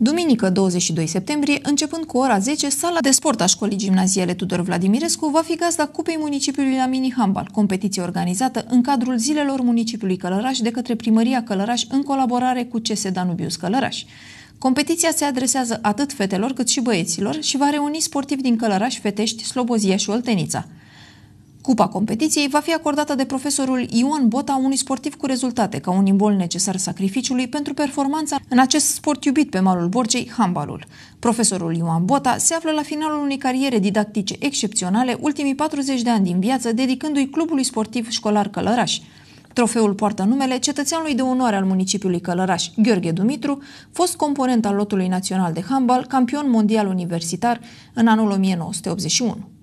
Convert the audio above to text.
Duminică 22 septembrie, începând cu ora 10, sala de sport a școlii gimnaziale Tudor Vladimirescu va fi gazda Cupei Municipiului la mini-handbal, competiție organizată în cadrul zilelor municipiului Călăraș de către primăria Călăraș în colaborare cu CS Danubius Călăraș. Competiția se adresează atât fetelor cât și băieților și va reuni sportivi din Călăraș, Fetești, Slobozia și Oltenița. Cupa competiției va fi acordată de profesorul Ion Bota unui sportiv cu rezultate, ca un imbol necesar sacrificiului pentru performanța în acest sport iubit pe malul Borcei, handbalul. Profesorul Ioan Bota se află la finalul unei cariere didactice excepționale, ultimii 40 de ani din viață, dedicându-i clubului sportiv școlar Călăraș. Trofeul poartă numele cetățeanului de onoare al municipiului Călăraș, Gheorghe Dumitru, fost component al lotului național de handbal, campion mondial universitar în anul 1981.